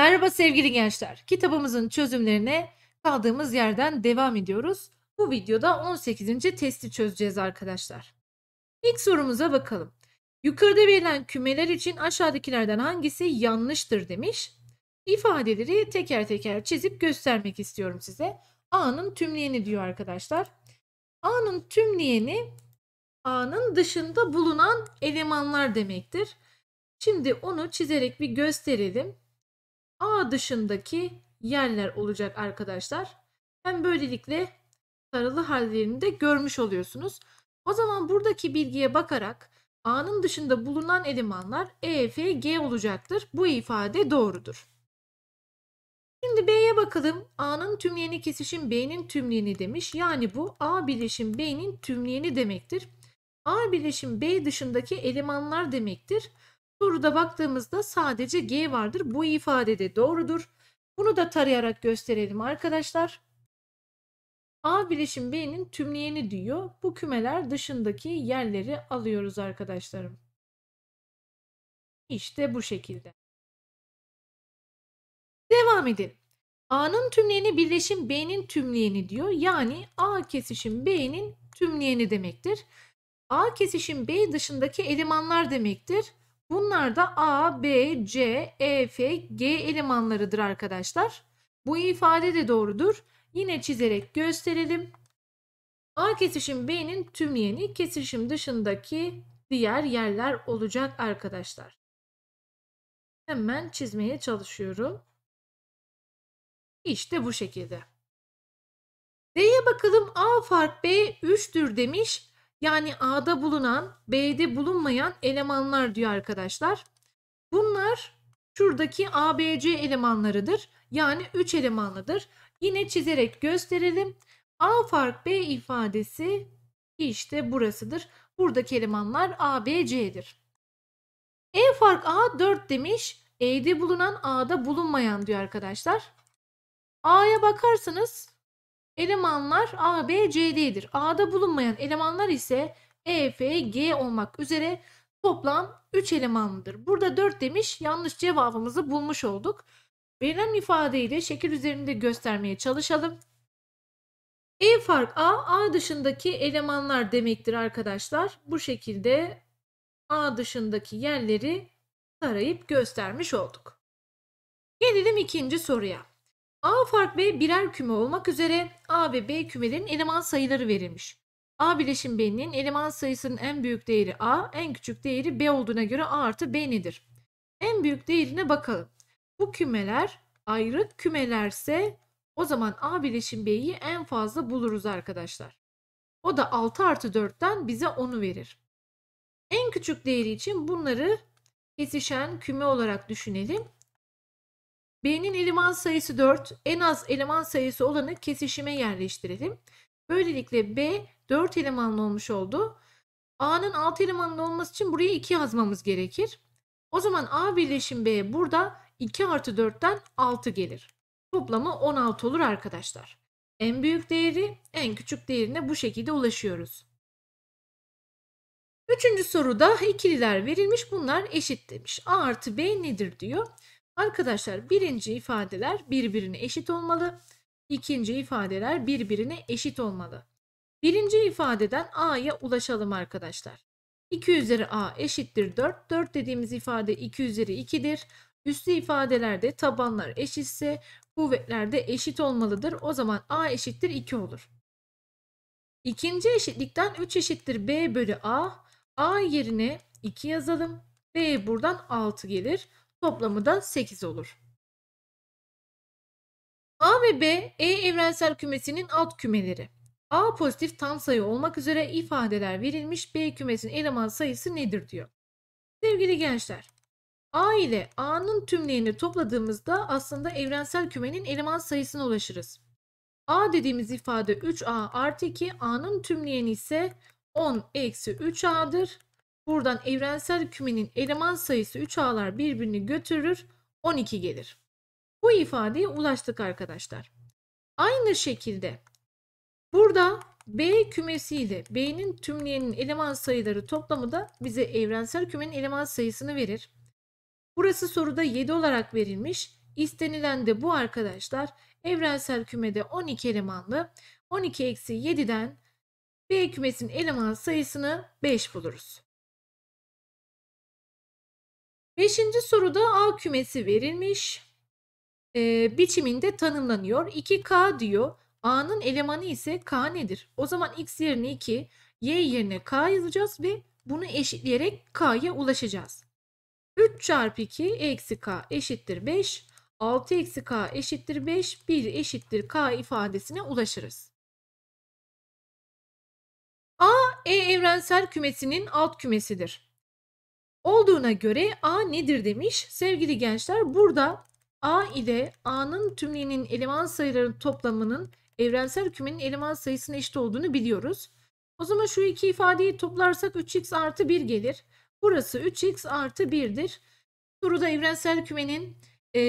Merhaba sevgili gençler. Kitabımızın çözümlerine kaldığımız yerden devam ediyoruz. Bu videoda 18. testi çözeceğiz arkadaşlar. İlk sorumuza bakalım. Yukarıda verilen kümeler için aşağıdakilerden hangisi yanlıştır demiş. İfadeleri teker teker çizip göstermek istiyorum size. A'nın tümleyeni diyor arkadaşlar. A'nın tümleyeni A'nın dışında bulunan elemanlar demektir. Şimdi onu çizerek bir gösterelim. A dışındaki yerler olacak arkadaşlar. Hem böylelikle sarılı hallerini de görmüş oluyorsunuz. O zaman buradaki bilgiye bakarak A'nın dışında bulunan elemanlar E, F, G olacaktır. Bu ifade doğrudur. Şimdi B'ye bakalım. A'nın tümleyeni kesişim B'nin tümleyeni demiş. Yani bu A bileşim B'nin tümleyeni demektir. A bileşim B dışındaki elemanlar demektir soruda baktığımızda sadece G vardır. Bu ifade de doğrudur. Bunu da tarayarak gösterelim arkadaşlar. A bileşim B'nin tümleyeni diyor. Bu kümeler dışındaki yerleri alıyoruz arkadaşlarım. İşte bu şekilde. Devam edin. A'nın tümleyeni birleşim B'nin tümleyeni diyor. Yani A kesişim B'nin tümleyeni demektir. A kesişim B dışındaki elemanlar demektir. Bunlar da A, B, C, E, F, G elemanlarıdır arkadaşlar. Bu ifade de doğrudur. Yine çizerek gösterelim. A kesişim B'nin tüm yeni kesişim dışındaki diğer yerler olacak arkadaşlar. Hemen çizmeye çalışıyorum. İşte bu şekilde. D'ye bakalım A fark B 3'tür demiş. Yani A'da bulunan, B'de bulunmayan elemanlar diyor arkadaşlar. Bunlar şuradaki ABC elemanlarıdır. Yani 3 elemanlıdır. Yine çizerek gösterelim. A fark B ifadesi işte burasıdır. Buradaki elemanlar A, B, C'dir. E fark A 4 demiş. E'de bulunan A'da bulunmayan diyor arkadaşlar. A'ya bakarsanız Elemanlar A, B, C, D'dir. A'da bulunmayan elemanlar ise E, F, G olmak üzere toplam 3 elemanlıdır. Burada 4 demiş yanlış cevabımızı bulmuş olduk. Verilen ifadeyle şekil üzerinde göstermeye çalışalım. E fark A, A dışındaki elemanlar demektir arkadaşlar. Bu şekilde A dışındaki yerleri tarayıp göstermiş olduk. Gelelim ikinci soruya. A fark B birer küme olmak üzere A ve B kümelerin eleman sayıları verilmiş. A bileşim B'nin eleman sayısının en büyük değeri A, en küçük değeri B olduğuna göre A artı B nedir? En büyük değerine bakalım. Bu kümeler ayrı kümelerse o zaman A bileşim B'yi en fazla buluruz arkadaşlar. O da 6 artı 4'ten bize 10'u verir. En küçük değeri için bunları kesişen küme olarak düşünelim. B'nin eleman sayısı 4, en az eleman sayısı olanı kesişime yerleştirelim. Böylelikle B 4 elemanlı olmuş oldu. A'nın 6 elemanlı olması için buraya 2 yazmamız gerekir. O zaman A birleşim B burada 2 artı 4'ten 6 gelir. Toplamı 16 olur arkadaşlar. En büyük değeri en küçük değerine bu şekilde ulaşıyoruz. Üçüncü soruda ikililer verilmiş bunlar eşit demiş. A artı B nedir diyor. Arkadaşlar birinci ifadeler birbirine eşit olmalı. İkinci ifadeler birbirine eşit olmalı. Birinci ifadeden a'ya ulaşalım arkadaşlar. 2 üzeri a eşittir 4. 4 dediğimiz ifade 2 üzeri 2'dir. Üstü ifadelerde tabanlar eşitse kuvvetler de eşit olmalıdır. O zaman a eşittir 2 olur. İkinci eşitlikten 3 eşittir b bölü a. a yerine 2 yazalım. b buradan 6 gelir. Toplamı da 8 olur. A ve B E evrensel kümesinin alt kümeleri. A pozitif tam sayı olmak üzere ifadeler verilmiş B kümesinin eleman sayısı nedir diyor. Sevgili gençler, A ile A'nın tümlerini topladığımızda aslında evrensel kümenin eleman sayısına ulaşırız. A dediğimiz ifade 3A artı 2, A'nın tümleyeni ise 10 eksi 3A'dır. Buradan evrensel kümenin eleman sayısı 3 ağlar birbirini götürür 12 gelir. Bu ifadeye ulaştık arkadaşlar. Aynı şekilde burada B kümesiyle B'nin tümleyenin eleman sayıları toplamı da bize evrensel kümenin eleman sayısını verir. Burası soruda 7 olarak verilmiş. İstenilen de bu arkadaşlar. Evrensel kümede 12 elemanlı. 12-7'den eksi B kümesinin eleman sayısını 5 buluruz. Beşinci soruda A kümesi verilmiş. E, biçiminde tanımlanıyor. 2K diyor. A'nın elemanı ise K nedir? O zaman X yerine 2, Y yerine K yazacağız ve bunu eşitleyerek K'ya ulaşacağız. 3 çarpı 2 eksi K eşittir 5. 6 eksi K eşittir 5. 1 eşittir K ifadesine ulaşırız. A, E evrensel kümesinin alt kümesidir olduğuna göre A nedir demiş. Sevgili gençler burada A ile A'nın tümleyinin eleman sayılarının toplamının evrensel kümenin eleman sayısına eşit olduğunu biliyoruz. O zaman şu iki ifadeyi toplarsak 3x artı 1 gelir. Burası 3x artı 1'dir. burada evrensel kümenin e,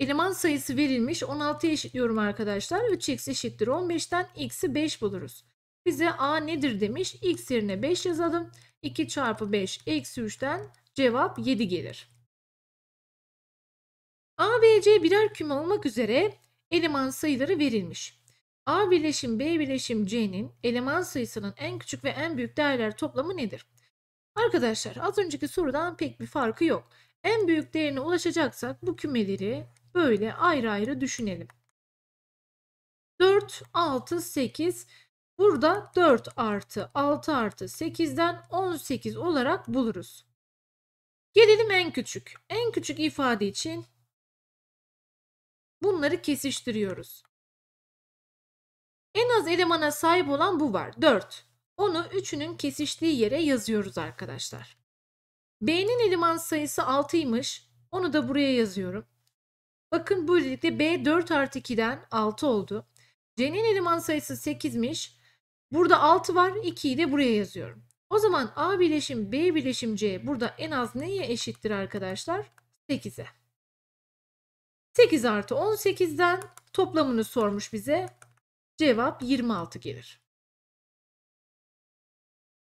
eleman sayısı verilmiş. 16'ya eşitliyorum arkadaşlar. 3x eşittir 15'ten x'i 5 buluruz. Bize a nedir demiş. x yerine 5 yazalım. 2 çarpı 5 eksi 3'ten cevap 7 gelir. A, B, C birer küme olmak üzere eleman sayıları verilmiş. A birleşim B birleşim C'nin eleman sayısının en küçük ve en büyük değerler toplamı nedir? Arkadaşlar az önceki sorudan pek bir farkı yok. En büyük değerine ulaşacaksak bu kümeleri böyle ayrı ayrı düşünelim. 4, 6, 8, Burada 4 artı 6 artı 8'den 18 olarak buluruz. Gelelim en küçük. En küçük ifade için bunları kesiştiriyoruz. En az elemana sahip olan bu var. 4. Onu 3'ünün kesiştiği yere yazıyoruz arkadaşlar. B'nin eleman sayısı 6'ymış. Onu da buraya yazıyorum. Bakın böylelikle B 4 artı 2'den 6 oldu. C'nin eleman sayısı 8'miş. Burada 6 var 2'yi de buraya yazıyorum. O zaman A bileşim B bileşim C burada en az neye eşittir arkadaşlar? 8'e. 8 artı 18'den toplamını sormuş bize. Cevap 26 gelir.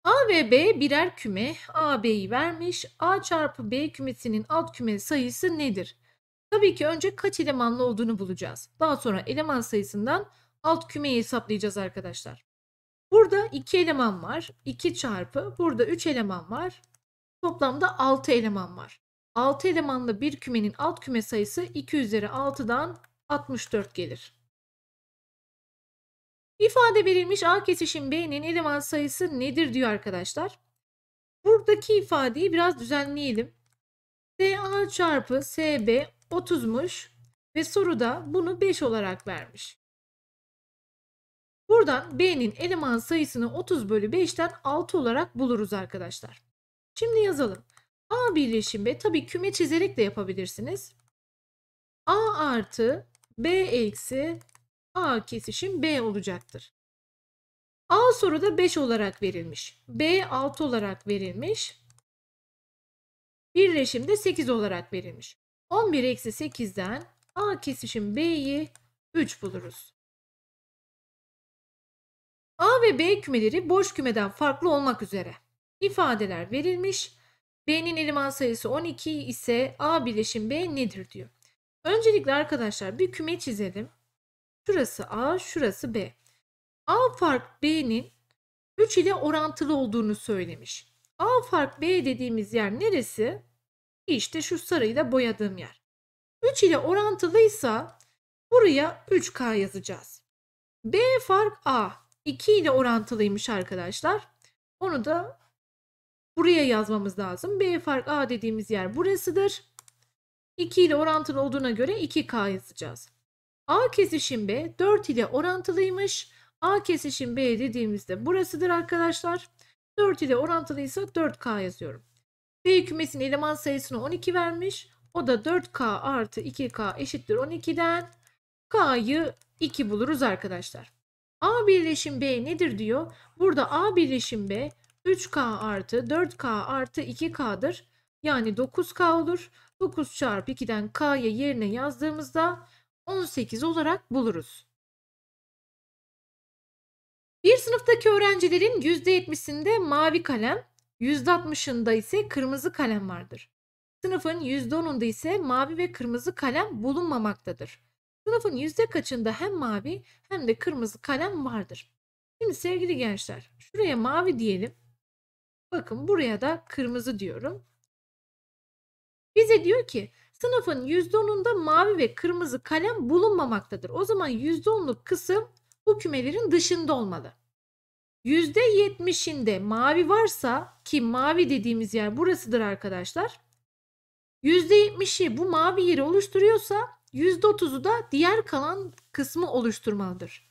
A ve B birer küme. A B'yi vermiş. A çarpı B kümesinin alt küme sayısı nedir? Tabii ki önce kaç elemanlı olduğunu bulacağız. Daha sonra eleman sayısından alt kümeyi hesaplayacağız arkadaşlar. Burada 2 eleman var. 2 çarpı. Burada 3 eleman var. Toplamda 6 eleman var. 6 elemanlı bir kümenin alt küme sayısı 2 üzeri 6'dan 64 gelir. İfade verilmiş A kesişim B'nin eleman sayısı nedir diyor arkadaşlar. Buradaki ifadeyi biraz düzenleyelim. SA çarpı SB 30'muş ve soruda bunu 5 olarak vermiş. Buradan B'nin eleman sayısını 30 bölü 5'ten 6 olarak buluruz arkadaşlar. Şimdi yazalım. A birleşim B tabii küme çizerek de yapabilirsiniz. A artı B eksi A kesişim B olacaktır. A soruda 5 olarak verilmiş. B 6 olarak verilmiş. Birleşim de 8 olarak verilmiş. 11 eksi 8'den A kesişim B'yi 3 buluruz. A ve B kümeleri boş kümeden farklı olmak üzere ifadeler verilmiş. B'nin eleman sayısı 12 ise A birleşim B nedir diyor. Öncelikle arkadaşlar bir küme çizelim. Şurası A, şurası B. A fark B'nin 3 ile orantılı olduğunu söylemiş. A fark B dediğimiz yer neresi? İşte şu sarıyla boyadığım yer. 3 ile orantılıysa buraya 3K yazacağız. B fark A 2 ile orantılıymış arkadaşlar. Onu da buraya yazmamız lazım. B fark A dediğimiz yer burasıdır. 2 ile orantılı olduğuna göre 2K yazacağız. A kesişim B 4 ile orantılıymış. A kesişim B dediğimizde burasıdır arkadaşlar. 4 ile orantılıysa 4K yazıyorum. B kümesinin eleman sayısını 12 vermiş. O da 4K artı 2K eşittir 12'den K'yı 2 buluruz arkadaşlar. A birleşim B nedir diyor. Burada A birleşim B 3K artı 4K artı 2K'dır. Yani 9K olur. 9 çarpı 2'den K'ya yerine yazdığımızda 18 olarak buluruz. Bir sınıftaki öğrencilerin %70'sinde mavi kalem, %60'ında ise kırmızı kalem vardır. Sınıfın %10'unda ise mavi ve kırmızı kalem bulunmamaktadır. Sınıfın yüzde kaçında hem mavi hem de kırmızı kalem vardır. Şimdi sevgili gençler şuraya mavi diyelim. Bakın buraya da kırmızı diyorum. Bize diyor ki sınıfın %10'unda mavi ve kırmızı kalem bulunmamaktadır. O zaman %10'luk kısım bu kümelerin dışında olmalı. %70'inde mavi varsa ki mavi dediğimiz yer burasıdır arkadaşlar. %70'i bu mavi yeri oluşturuyorsa %30'u da diğer kalan kısmı oluşturmalıdır.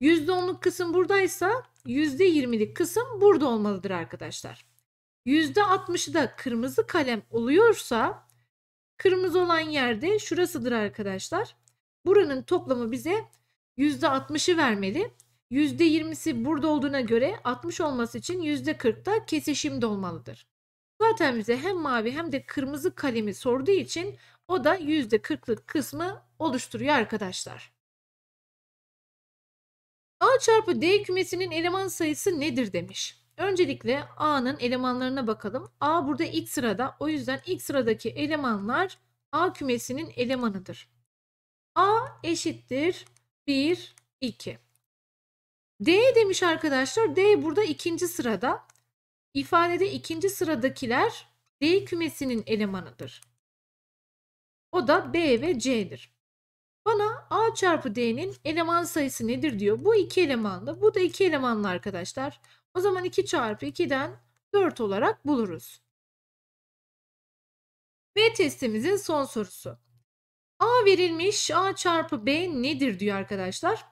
%10'luk kısım buradaysa %20'lik kısım burada olmalıdır arkadaşlar. %60'ı da kırmızı kalem oluyorsa kırmızı olan yerde şurasıdır arkadaşlar. Buranın toplamı bize %60'ı vermeli. %20'si burada olduğuna göre 60 olması için %40 da kesişimde olmalıdır. Zaten bize hem mavi hem de kırmızı kalemi sorduğu için o da %40'lık kısmı oluşturuyor arkadaşlar. A çarpı D kümesinin eleman sayısı nedir demiş. Öncelikle A'nın elemanlarına bakalım. A burada ilk sırada. O yüzden ilk sıradaki elemanlar A kümesinin elemanıdır. A eşittir 1, 2. D demiş arkadaşlar. D burada ikinci sırada. İfadede ikinci sıradakiler D kümesinin elemanıdır. O da B ve C'dir. Bana A çarpı D'nin eleman sayısı nedir diyor. Bu iki elemanlı. Bu da iki elemanlı arkadaşlar. O zaman 2 çarpı 2'den 4 olarak buluruz. Ve testimizin son sorusu. A verilmiş A çarpı B nedir diyor arkadaşlar.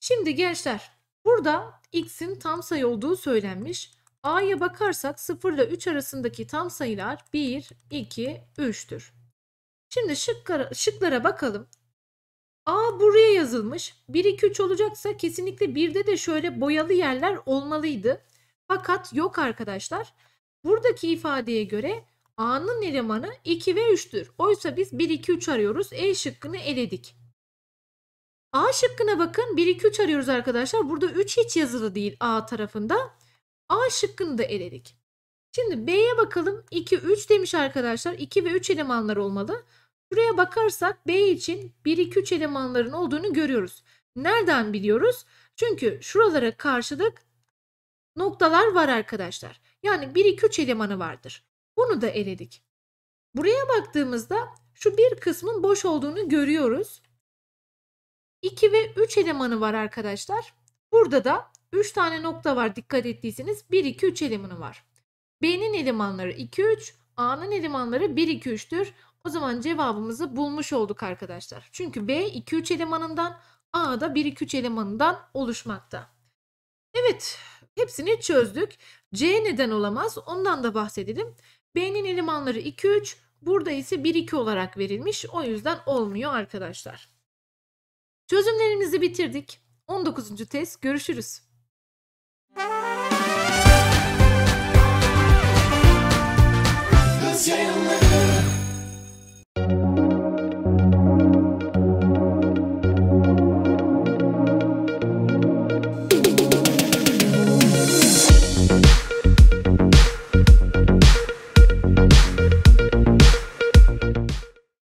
Şimdi gençler burada x'in tam sayı olduğu söylenmiş. A'ya bakarsak 0 ile 3 arasındaki tam sayılar 1, 2, 3'tür. Şimdi şıklara, şıklara bakalım. A buraya yazılmış. 1 2 3 olacaksa kesinlikle 1'de de şöyle boyalı yerler olmalıydı. Fakat yok arkadaşlar. Buradaki ifadeye göre A'nın elemanı 2 ve 3'tür. Oysa biz 1 2 3 arıyoruz. E şıkkını eledik. A şıkkına bakın. 1 2 3 arıyoruz arkadaşlar. Burada 3 hiç yazılı değil A tarafında. A şıkkını da eledik. Şimdi B'ye bakalım. 2 3 demiş arkadaşlar. 2 ve 3 elemanlar olmalı. Şuraya bakarsak B için 1, 2, 3 elemanların olduğunu görüyoruz. Nereden biliyoruz? Çünkü şuralara karşılık noktalar var arkadaşlar. Yani 1, 2, 3 elemanı vardır. Bunu da eledik. Buraya baktığımızda şu bir kısmın boş olduğunu görüyoruz. 2 ve 3 elemanı var arkadaşlar. Burada da 3 tane nokta var dikkat ettiyseniz 1, 2, 3 elemanı var. B'nin elemanları 2, 3, A'nın elemanları 1, 2, 3'tür. O zaman cevabımızı bulmuş olduk arkadaşlar. Çünkü B 2-3 elemanından A da 1-2-3 elemanından oluşmakta. Evet hepsini çözdük. C neden olamaz ondan da bahsedelim. B'nin elemanları 2-3 burada ise 1-2 olarak verilmiş o yüzden olmuyor arkadaşlar. Çözümlerimizi bitirdik. 19. test görüşürüz. Kız